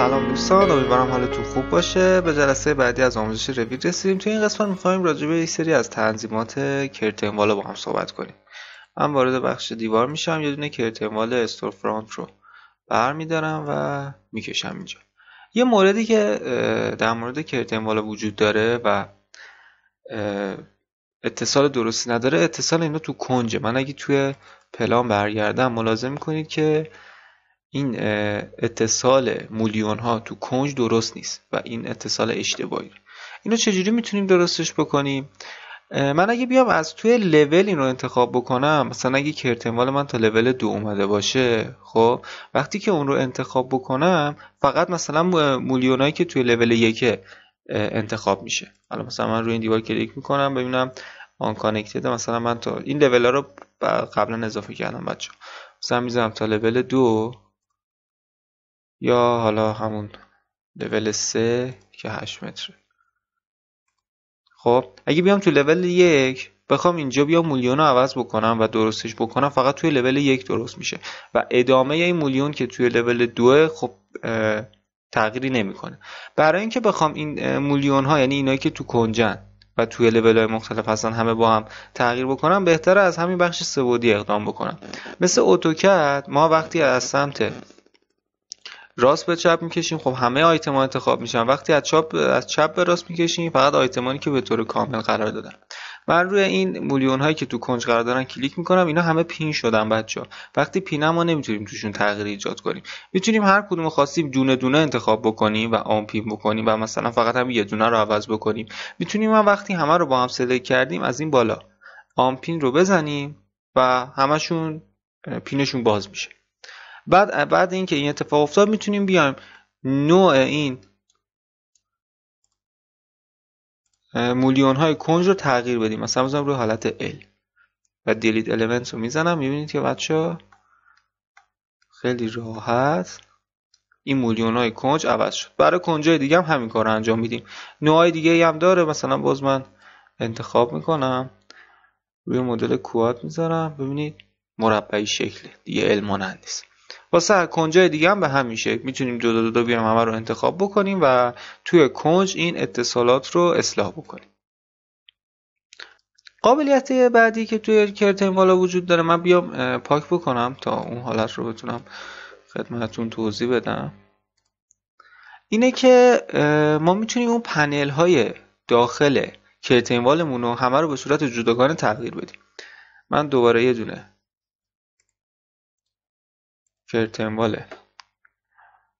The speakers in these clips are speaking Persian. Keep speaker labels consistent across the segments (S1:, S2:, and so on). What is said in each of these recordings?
S1: سلام دوستان امیدوارم حالتون خوب باشه به جلسه بعدی از آموزش روید رسیدیم تو این قسمت میخوایم راجع به یک سری از تنظیمات کرتن با هم صحبت کنیم من وارد بخش دیوار میشم یه دونه کرتن استور فرانت رو برمیدارم و میکشم اینجا یه موردی که در مورد کرتن وجود داره و اتصال درستی نداره اتصال اینو تو کنجه من اگه توی پلان برگردم ملاحظه میکنید که این اتصال مولیون ها تو کنج درست نیست و این اتصال اشتباهی اینو چجوری میتونیم درستش بکنیم من اگه بیام از توی لول این رو انتخاب بکنم مثلا اگه کرتنوال من تا لول دو اومده باشه خب وقتی که اون رو انتخاب بکنم فقط مثلا هایی که توی لول یک انتخاب میشه حالا مثلا من روی این دیوار کلیک میکنم ببینم آن کانکتد مثلا من این لول ها رو قبلا اضافه کردم بچه مثلا میزنم تا لول دو یا حالا همون لول سه که هشت متر خب اگه بیام تو لول یک بخوام اینجا بیا مولیون رو عوض بکنم و درستش بکنم فقط توی لول یک درست میشه و ادامه این مولیون که توی لول دو خب تغییری نمیکنه برای اینکه بخوام این مولیون ها یعنی اینایی که تو کنجن و توی لول های مختلف هستن همه با هم تغییر بکنم بهتره از همین بخش سبودی اقدام بکنم مثل اتوکد ما وقتی از سمت راست به چپ میکشیم خب همه آیتما انتخاب میشن وقتی از چپ از چپ به راست میکشیم فقط آیتمانی که به طور کامل قرار دادن من روی این مولیون هایی که تو کنج قرار دارن کلیک میکنم اینا همه پین شدن بچه ها وقتی پین ما نمیتونیم توشون تغییر ایجاد کنیم میتونیم هر کدوم خواستیم دونه دونه انتخاب بکنیم و آن پین بکنیم و مثلا فقط هم یه دونه رو عوض بکنیم میتونیم هم وقتی همه رو با هم سلکت کردیم از این بالا آن پین رو بزنیم و همشون پینشون باز میشه بعد بعد اینکه این اتفاق افتاد میتونیم بیایم نوع این مولیون های کنج رو تغییر بدیم مثلا بزنم روی حالت L و دیلیت المنت رو میزنم میبینید که بچه خیلی راحت این مولیون های کنج عوض شد برای های دیگه هم همین کار رو انجام میدیم های دیگه هم داره مثلا باز من انتخاب میکنم روی مدل کواد میذارم ببینید مربعی شکله دیگه مانند نیست واسه هر کنجای دیگه هم به همین شکل میتونیم جدا دو بیام همه رو انتخاب بکنیم و توی کنج این اتصالات رو اصلاح بکنیم قابلیت بعدی که توی کرتین والا وجود داره من بیام پاک بکنم تا اون حالت رو بتونم خدمتون توضیح بدم اینه که ما میتونیم اون پنل های داخل کرتین والمون رو همه رو به صورت جداگانه تغییر بدیم من دوباره یه دونه فرتنواله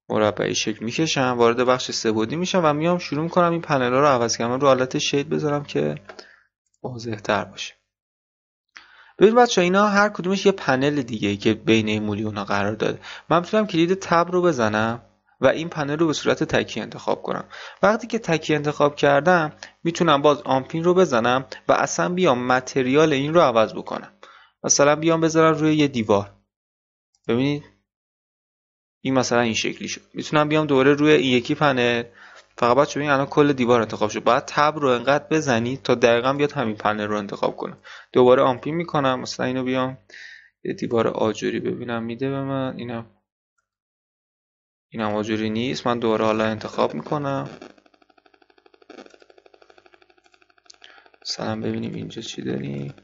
S1: مربعی شکل میکشم وارد بخش سبودی میشم و میام شروع میکنم این پنل ها رو عوض کنم رو حالت شید بذارم که واضح تر باشه ببین بچه اینا هر کدومش یه پنل دیگه که بین این مولی قرار داده من میتونم کلید تب رو بزنم و این پنل رو به صورت تکی انتخاب کنم وقتی که تکی انتخاب کردم میتونم باز آمپین رو بزنم و اصلا بیام متریال این رو عوض بکنم مثلا بیام بذارم روی یه دیوار ببینید این مثلا این شکلی شد میتونم بیام دوره روی این یکی پنل فقط بچه ببین الان کل دیوار انتخاب شد باید تب رو انقدر بزنی تا دقیقا بیاد همین پنل رو انتخاب کنه دوباره آمپی میکنم مثلا اینو بیام یه دیوار آجوری ببینم میده به من اینم اینم آجوری نیست من دوباره حالا انتخاب میکنم مثلا ببینیم اینجا چی داریم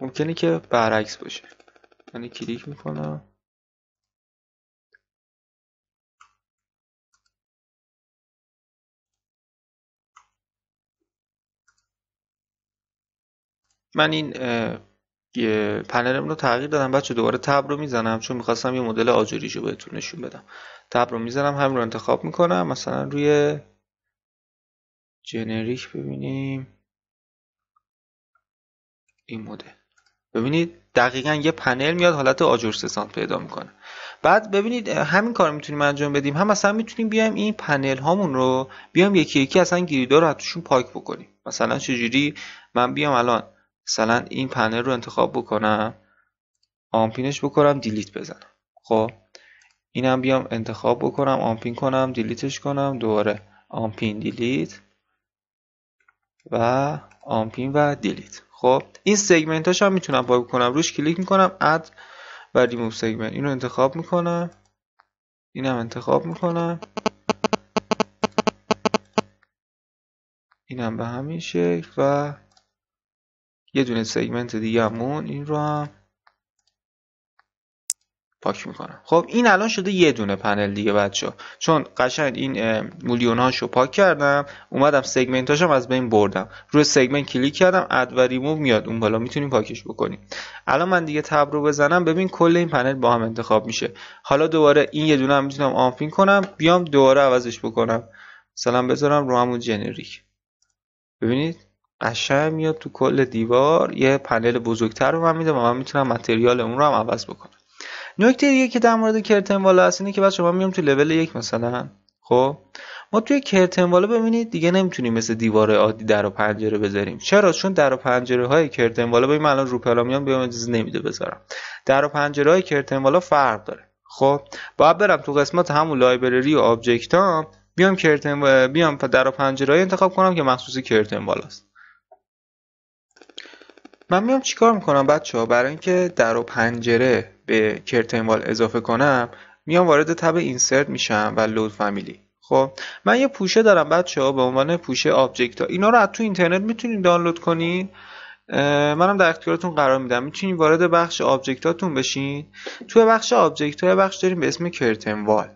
S1: ممکنه که برعکس باشه من کلیک میکنم من این پنلم رو تغییر دادم بچه دوباره تب رو میزنم چون میخواستم یه مدل آجوریش رو بهتون نشون بدم تب رو میزنم همین رو انتخاب میکنم مثلا روی جنریک ببینیم این مدل ببینید دقیقا یه پنل میاد حالت آجور سسان پیدا میکنه بعد ببینید همین کار میتونیم انجام بدیم هم مثلا میتونیم بیایم این پنل هامون رو بیام یکی یکی اصلا گریدور رو توشون پاک بکنیم مثلا چجوری من بیام الان مثلا این پنل رو انتخاب بکنم آمپینش بکنم دیلیت بزنم خب اینم بیام انتخاب بکنم آمپین کنم دیلیتش کنم دوباره آمپین دیلیت و آمپین و دیلیت خب این هاش هم میتونم پاک کنم روش کلیک میکنم اد و ریموف سگمنت اینو انتخاب میکنم اینم انتخاب میکنم اینم به همین شکل و یه دونه سگمنت همون این رو هم پاک میکنم خب این الان شده یه دونه پنل دیگه بچه چون قشنگ این مولیون هاشو پاک کردم اومدم سگمنت هاشم از بین بردم روی سگمنت کلیک کردم اد و ریموو میاد اون بالا میتونیم پاکش بکنیم الان من دیگه تب رو بزنم ببین کل این پنل با هم انتخاب میشه حالا دوباره این یه دونه هم میتونم آنفین کنم بیام دوباره عوضش بکنم مثلا بذارم رو همون جنریک ببینید قشنگ میاد تو کل دیوار یه پنل بزرگتر رو من میده و من میتونم متریال اون رو هم عوض بکنم نکته دیگه که در مورد کرتن والا هست اینه که بچه ما میام تو لول یک مثلا خب ما توی کرتن والا ببینید دیگه نمیتونیم مثل دیوار عادی در و پنجره بذاریم چرا چون در و پنجره های کرتن والا ببین الان رو پلامیان بیام اجازه نمیده بذارم در و پنجره های کرتن والا فرق داره خب باید برم تو قسمت همون لایبرری و آبجکت ها بیام کرتن بیام در و پنجره های انتخاب کنم که مخصوص کرتن والاست من میام چیکار میکنم بچه ها برای اینکه در و پنجره به کرتن وال اضافه کنم میام وارد تب اینسرت میشم و لود فامیلی خب من یه پوشه دارم بچه ها به عنوان پوشه آبجکت ها اینا رو از تو اینترنت میتونید دانلود کنین منم در اختیارتون قرار میدم میتونید وارد بخش آبجکت هاتون بشین توی بخش آبجکت های بخش داریم به اسم کرتن وال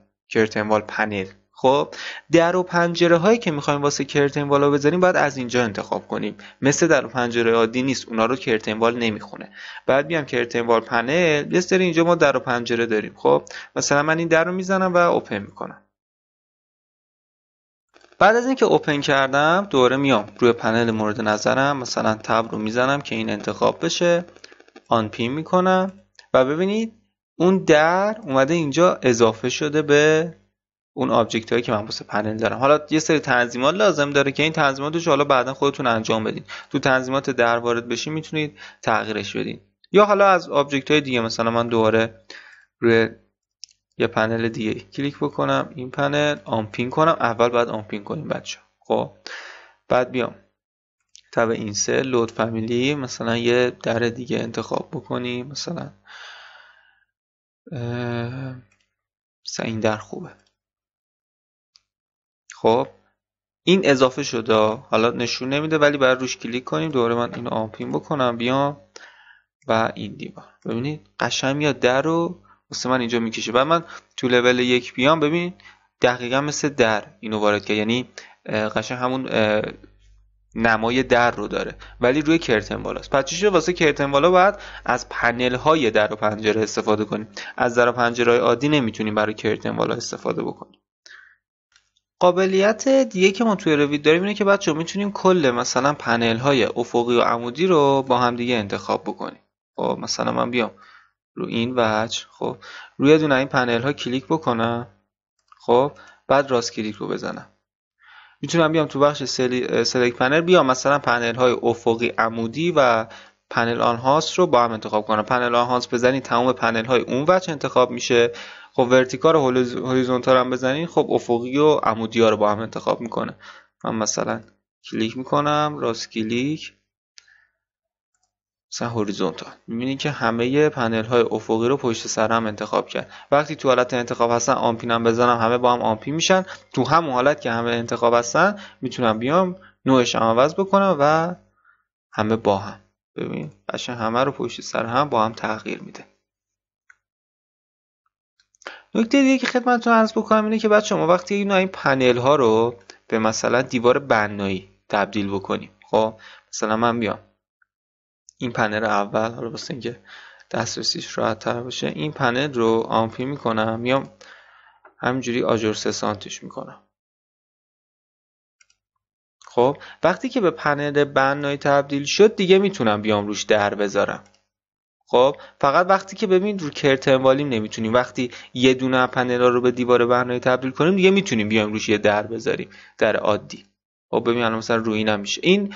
S1: وال پنل خب در و پنجره هایی که میخوایم واسه کرتین والا بذاریم باید از اینجا انتخاب کنیم مثل در و پنجره عادی نیست اونا رو کرتینوال وال نمیخونه بعد بیام کرتینوال وال پنل یه سری اینجا ما در و پنجره داریم خب مثلا من این در رو میزنم و اوپن میکنم بعد از اینکه اوپن کردم دوره میام روی پنل مورد نظرم مثلا تب رو میزنم که این انتخاب بشه آن پین میکنم و ببینید اون در اومده اینجا اضافه شده به اون آبجکت هایی که من واسه پنل دارم حالا یه سری تنظیمات لازم داره که این تنظیماتش حالا بعدا خودتون انجام بدین تو تنظیمات در وارد بشین میتونید تغییرش بدین یا حالا از آبجکت های دیگه مثلا من دوباره روی یه پنل دیگه کلیک بکنم این پنل آمپین کنم اول باید آمپین کنیم بچه خب بعد بیام تب سه لود فامیلی مثلا یه در دیگه انتخاب بکنیم مثلا اه... این در خوبه خب این اضافه شده حالا نشون نمیده ولی بر روش کلیک کنیم دوباره من اینو آمپین بکنم بیام و این دیوار ببینید قشنگ میاد در رو واسه من اینجا میکشه بعد من تو لول یک بیام ببین دقیقا مثل در اینو وارد که یعنی قشنگ همون نمای در رو داره ولی روی کرتن بالاست پس چی واسه کرتن بالا باید از پنل های در و پنجره استفاده کنیم از در و پنجره های عادی نمیتونیم برای کرتن بالا استفاده بکنیم قابلیت دیگه که ما توی روید داریم اینه که بچه میتونیم کل مثلا پنل های افقی و عمودی رو با هم دیگه انتخاب بکنیم خب مثلا من بیام رو این وچ خب روی دونه این پنل ها کلیک بکنم خب بعد راست کلیک رو بزنم میتونم بیام تو بخش سلیک پنل بیام مثلا پنل های افقی عمودی و پنل آنهاست رو با هم انتخاب کنم پنل آن بزنی بزنید تمام پنل های اون وجه انتخاب میشه خب ورتیکال و هوریزونتال هم بزنین خب افقی و عمودی ها رو با هم انتخاب میکنه من مثلا کلیک میکنم راست کلیک مثلا هوریزونتال میبینید که همه پنل های افقی رو پشت سر هم انتخاب کرد وقتی تو حالت انتخاب هستن آمپینم بزنم همه با هم آمپی میشن تو هم حالت که همه انتخاب هستن میتونم بیام نوعش هم عوض بکنم و همه با هم ببین قشنگ همه رو پشت سر هم با هم تغییر میده نکته دیگه که خدمتتون عرض بکنم اینه که بعد شما وقتی اینا این پنل ها رو به مثلا دیوار بنایی تبدیل بکنیم خب مثلا من بیام این پنل اول حالا واسه اینکه دسترسیش راحت تر باشه این پنل رو آمپی میکنم میام همینجوری آجر سه سانتیش میکنم خب وقتی که به پنل بنایی تبدیل شد دیگه میتونم بیام روش در بذارم خب فقط وقتی که ببینید رو کرتن والیم نمیتونیم وقتی یه دونه پنل رو به دیوار برنامه تبدیل کنیم دیگه میتونیم بیایم روش یه در بذاریم در عادی خب ببین مثلا روی نمیشه این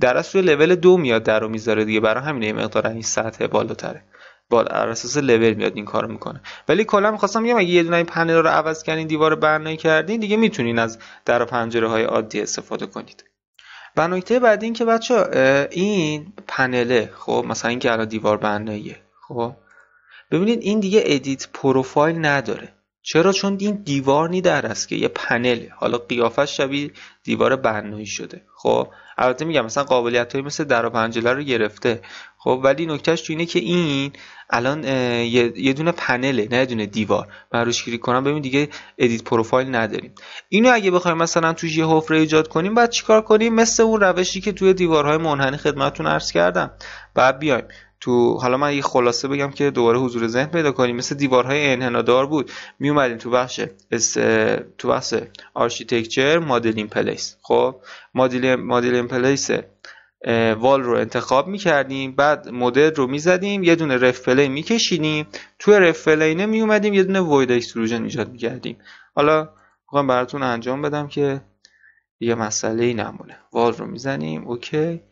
S1: در اصل روی لول دو میاد در رو میذاره دیگه برای همین یه مقدار این سطح بالاتره بالا بر اساس لول میاد این کارو میکنه ولی کلا میخواستم بگم اگه یه دونه این پنل رو عوض کردین دیوار برنامه کردین دیگه میتونین از در و پنجره های عادی استفاده کنید و نکته بعدی این که بچه این پنله خب مثلا این که الان دیوار بناییه خب ببینید این دیگه ادیت پروفایل نداره چرا چون این دیوار نی در است که یه پنله حالا قیافش شبیه دیوار بنایی شده خب البته میگم مثلا قابلیت های مثل در و پنجره رو گرفته خب ولی نکتهش تو اینه که این الان یه دونه پنله نه دونه دیوار من روش کلیک کنم ببین دیگه ادیت پروفایل نداریم اینو اگه بخوایم مثلا تو یه حفره ایجاد کنیم بعد چیکار کنیم مثل اون روشی که توی دیوارهای منحنی خدمتتون عرض کردم بعد بیایم تو حالا من یه خلاصه بگم که دوباره حضور ذهن پیدا کنیم مثل دیوارهای انحنادار بود می اومدیم تو بخش اس... تو بخش آرشیتکچر مدلینگ پلیس خب مدل مدلینگ پلیس وال رو انتخاب میکردیم بعد مدل رو میزدیم یه دونه رف پلی میکشیدیم توی رف پلینه میومدیم یه دونه وید اکستروژن ایجاد میکردیم حالا میخوام براتون انجام بدم که دیگه مسئله ای نمونه وال رو میزنیم اوکی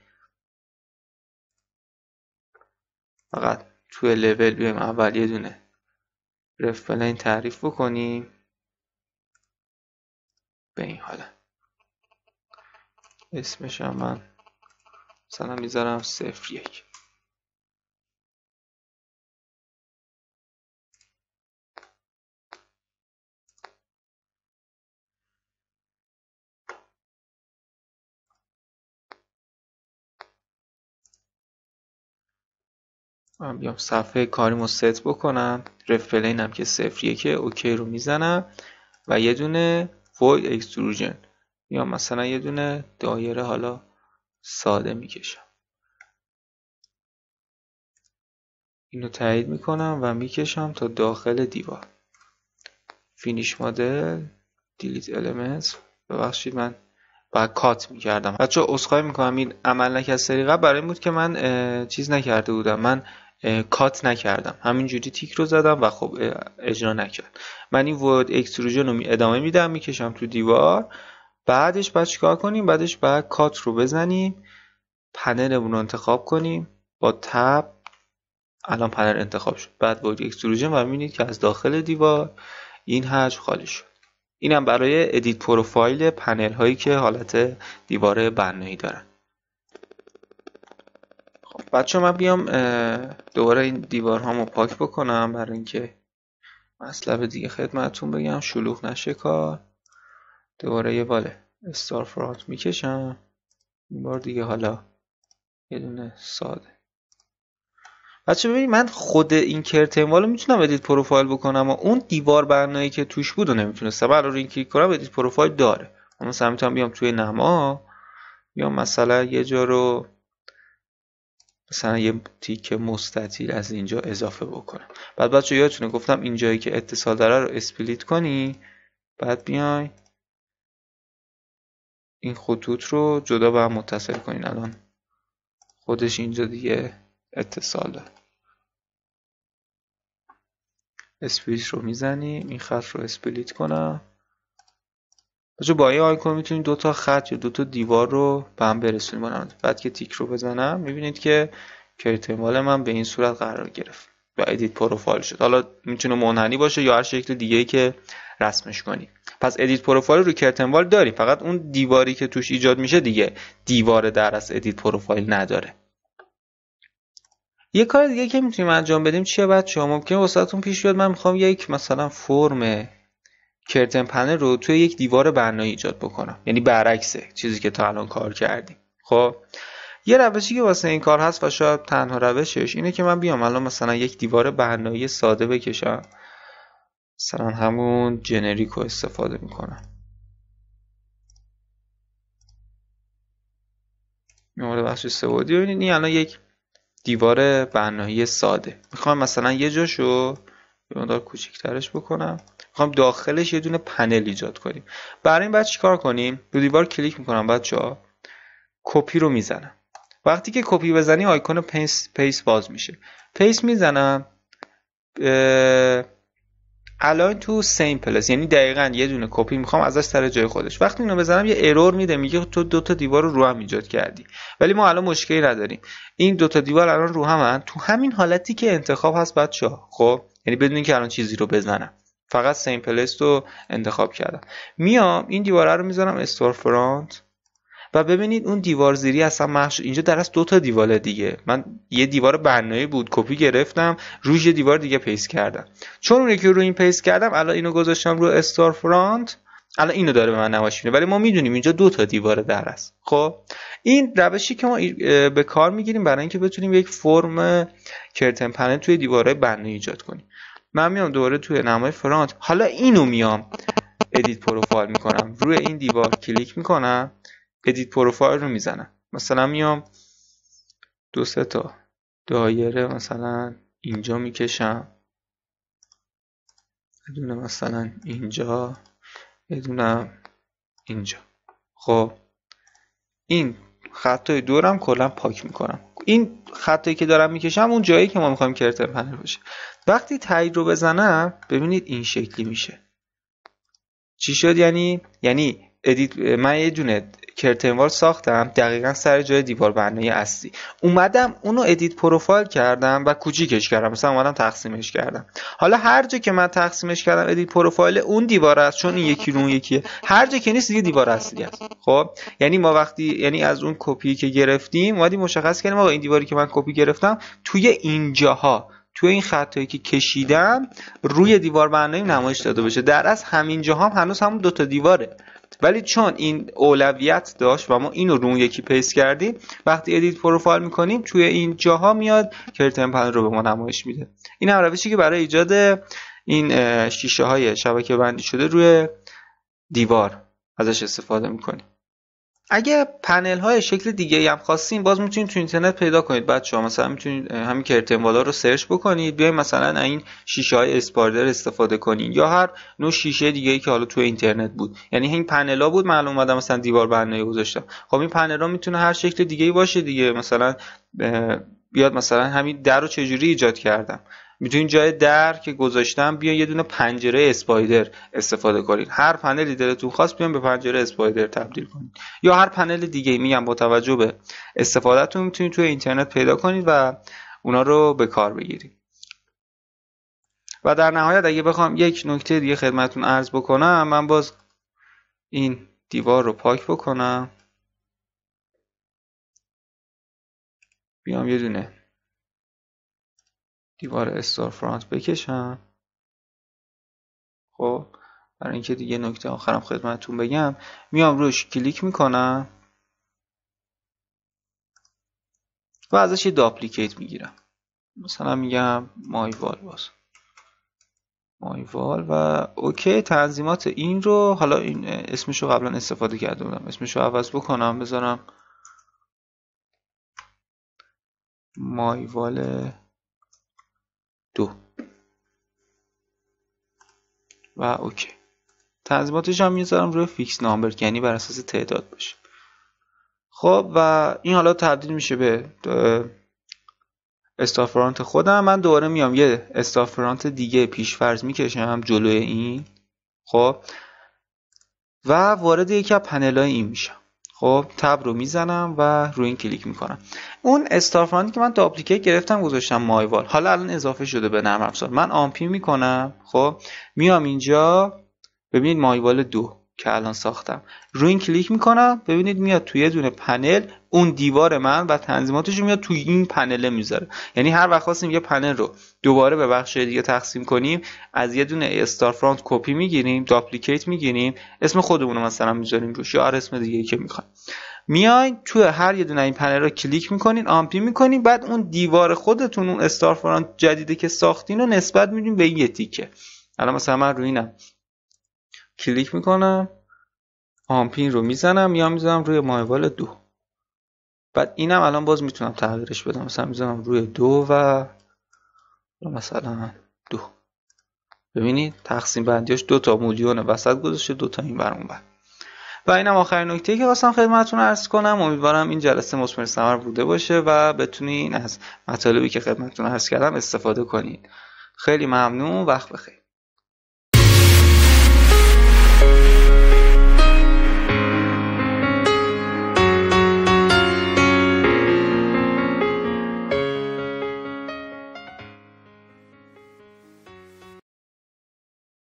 S1: فقط توی لول بیم اول یه دونه رف پلین تعریف بکنیم به این حالا اسمش هم من مثلا میذارم صفر یک من بیام صفحه کاریم رو ست بکنم رفلین هم که صفر یکه اوکی رو میزنم و یه دونه void extrusion یا مثلا یه دونه دایره حالا ساده میکشم اینو تایید میکنم و میکشم تا داخل دیوار فینیش مدل دیلیت elements ببخشید من بعد کات میکردم بچه اصخایی میکنم این عمل نکرد سری برای این بود که من چیز نکرده بودم من کات نکردم همینجوری تیک رو زدم و خب اجرا نکرد من این ورد اکستروژن رو ادامه میدم میکشم تو دیوار بعدش باید چیکار کنیم بعدش باید کات رو بزنیم پنلمون رو انتخاب کنیم با تب الان پنل انتخاب شد بعد باید اکستروژن و میبینید که از داخل دیوار این حجم خالی شد اینم برای ادیت پروفایل پنل هایی که حالت دیوار بنایی دارن خب بچه من بیام دوباره این دیوار هامو پاک بکنم برای اینکه مطلب دیگه خدمتتون بگم شلوغ نشه کار دوباره یه وال استار فرات میکشم این بار دیگه حالا یه دونه ساده بچه ببینید من خود این کرتین رو میتونم ادیت پروفایل بکنم اما اون دیوار برنایی که توش بود و نمیتونستم بعد رو این کلیک کنم ادیت پروفایل داره اما مثلا میتونم بیام توی نما یا مثلا یه جا رو مثلا یه تیک مستطیل از اینجا اضافه بکنم بعد بچه یادتونه گفتم اینجایی که اتصال داره رو اسپلیت کنی بعد بیای این خطوط رو جدا به هم متصل کنین الان خودش اینجا دیگه اتصاله اسپلیت رو میزنیم این خط رو اسپلیت کنم بچه با این آیکون میتونید دو تا خط یا دو تا دیوار رو به هم برسونیم بعد که تیک رو بزنم میبینید که کریتنوال من به این صورت قرار گرفت و ادیت پروفایل شد حالا میتونه منحنی باشه یا هر شکل دیگه که رسمش کنی پس ادیت پروفایل رو کرتنوال داری فقط اون دیواری که توش ایجاد میشه دیگه دیوار در از ادیت پروفایل نداره یه کار دیگه که میتونیم انجام بدیم چیه بچه شما ممکنه واسهتون پیش بیاد من میخوام یک مثلا فرم کرتن پنل رو توی یک دیوار برنایی ایجاد بکنم یعنی برعکس چیزی که تا الان کار کردیم خب یه روشی که واسه این کار هست و شاید تنها روشش اینه که من بیام الان مثلا یک دیوار بنایی ساده بکشم مثلا همون جنریک رو استفاده میکنم مورد بخش سوادی رو این الان یک دیوار بنایی ساده میخوام مثلا یه جاشو یه مقدار کوچیکترش بکنم میخوام داخلش یه دونه پنل ایجاد کنیم برای این بعد چیکار کنیم رو دیوار کلیک میکنم بچه ها کپی رو میزنم وقتی که کپی بزنی آیکون پیس, پیس باز میشه پیس میزنم الان تو سیم پلس یعنی دقیقا یه دونه کپی میخوام ازش سر جای خودش وقتی اینو بزنم یه ارور میده میگه تو دو تا دیوار رو رو هم ایجاد کردی ولی ما الان مشکلی نداریم این دو تا دیوار الان رو هم, تو همین حالتی که انتخاب هست بچه خب یعنی بدون که الان چیزی رو بزنم فقط سیم پلس رو انتخاب کردم میام این دیواره رو میذارم استور فرانت و ببینید اون دیوار زیری اصلا محش اینجا در از دو تا دیواره دیگه من یه دیوار بنایی بود کپی گرفتم روی یه دیوار دیگه پیس کردم چون اون یکی رو این پیس کردم الان اینو گذاشتم رو استار فرانت الان اینو داره به من نمایش میده ولی ما میدونیم اینجا دو تا دیواره در است خب این روشی که ما به کار میگیریم برای اینکه بتونیم یک فرم کرتن پنل توی دیواره بنایی ایجاد کنیم من میام دوباره توی نمای فرانت حالا اینو میام ادیت پروفایل میکنم روی این دیوار کلیک میکنم ادیت پروفایل رو میزنم مثلا میام دو سه تا دایره مثلا اینجا میکشم بدون مثلا اینجا بدونم اینجا خب این خطای دورم کلا پاک میکنم این خطایی که دارم میکشم اون جایی که ما میخوایم کرتر پنل باشه وقتی تایید رو بزنم ببینید این شکلی میشه چی شد یعنی یعنی ادیت من یه دونه کرتنوار ساختم دقیقا سر جای دیوار برنامه اصلی اومدم اونو ادیت پروفایل کردم و کوچیکش کردم مثلا اومدم تقسیمش کردم حالا هر جا که من تقسیمش کردم ادیت پروفایل اون دیوار است چون این یکی رو اون یکیه هر جا که نیست دیگه دیوار اصلی است خب یعنی ما وقتی یعنی از اون کپی که گرفتیم اومدیم مشخص کردیم آقا این دیواری که من کپی گرفتم توی اینجاها توی این خطایی که کشیدم روی دیوار برنامه نمایش داده بشه در از همین جا هم هنوز همون دوتا دیواره ولی چون این اولویت داشت و ما اینو رو یکی پیس کردیم وقتی ادیت پروفایل میکنیم توی این جاها میاد کرتن پن رو به ما نمایش میده این هم روشی که برای ایجاد این شیشه های شبکه بندی شده روی دیوار ازش استفاده میکنیم اگه پنل های شکل دیگه هم خواستین باز میتونید تو اینترنت پیدا کنید بچه‌ها مثلا میتونید همین کرتن والا رو سرچ بکنید بیاین مثلا این شیشه های اسپاردر استفاده کنید یا هر نوع شیشه دیگه ای که حالا تو اینترنت بود یعنی این پنل ها بود معلوم اومدم مثلا دیوار برنامه گذاشتم خب این پنل ها میتونه هر شکل دیگه ای باشه دیگه مثلا بیاد مثلا همین در رو چجوری ایجاد کردم میتونید جای در که گذاشتم بیا یه دونه پنجره اسپایدر استفاده کنید هر پنلی دلتون خواست بیان به پنجره اسپایدر تبدیل کنید یا هر پنل دیگه میگم با توجه به استفادهتون میتونید توی اینترنت پیدا کنید و اونا رو به کار بگیرید و در نهایت اگه بخوام یک نکته دیگه خدمتون عرض بکنم من باز این دیوار رو پاک بکنم بیام یه دونه دیوار استار فرانت بکشم خب برای اینکه دیگه نکته آخرم خدمتتون بگم میام روش کلیک میکنم و ازش یه داپلیکیت میگیرم مثلا میگم مایوال باز مایوال و اوکی تنظیمات این رو حالا این اسمش رو قبلا استفاده کرده بودم اسمش رو عوض بکنم بذارم مایوال دو و اوکی تنظیماتش هم میذارم روی فیکس نامبر که یعنی بر اساس تعداد باشه خب و این حالا تبدیل میشه به استافرانت خودم من دوباره میام یه استافرانت دیگه پیش فرض میکشم جلوی این خب و وارد یکی از پنل این میشم خب تب رو میزنم و روی این کلیک میکنم اون استارفاندی که من اپلیکیت گرفتم گذاشتم مایوال حالا الان اضافه شده به نرم افزار من آمپی میکنم خب میام اینجا ببینید مایوال دو که الان ساختم روی این کلیک میکنم ببینید میاد توی یه دونه پنل اون دیوار من و تنظیماتش میاد توی این پنله میذاره یعنی هر وقت خواستیم یه پنل رو دوباره به بخش دیگه تقسیم کنیم از یه دونه استار فرانت کپی میگیریم داپلیکیت میگیریم اسم خودمون رو مثلا میذاریم روش یا اسم دیگه که میخوایم میاین توی هر یه دونه این پنل رو کلیک میکنین آمپی میکنین بعد اون دیوار خودتون اون استار فرانت جدیده که ساختین رو نسبت میدین به یه تیکه الان مثلا من کلیک میکنم آمپین رو میزنم یا میزنم روی مایوال دو بعد اینم الان باز میتونم تغییرش بدم مثلا میزنم روی دو و مثلا دو ببینید تقسیم بندیاش دو تا مولیون وسط گذاشته دو تا این بر اون بر و اینم آخرین نکته که خواستم خدمتتون عرض کنم امیدوارم این جلسه مثمر سمر بوده باشه و بتونین از مطالبی که خدمتتون عرض کردم استفاده کنید خیلی ممنون وقت بخیر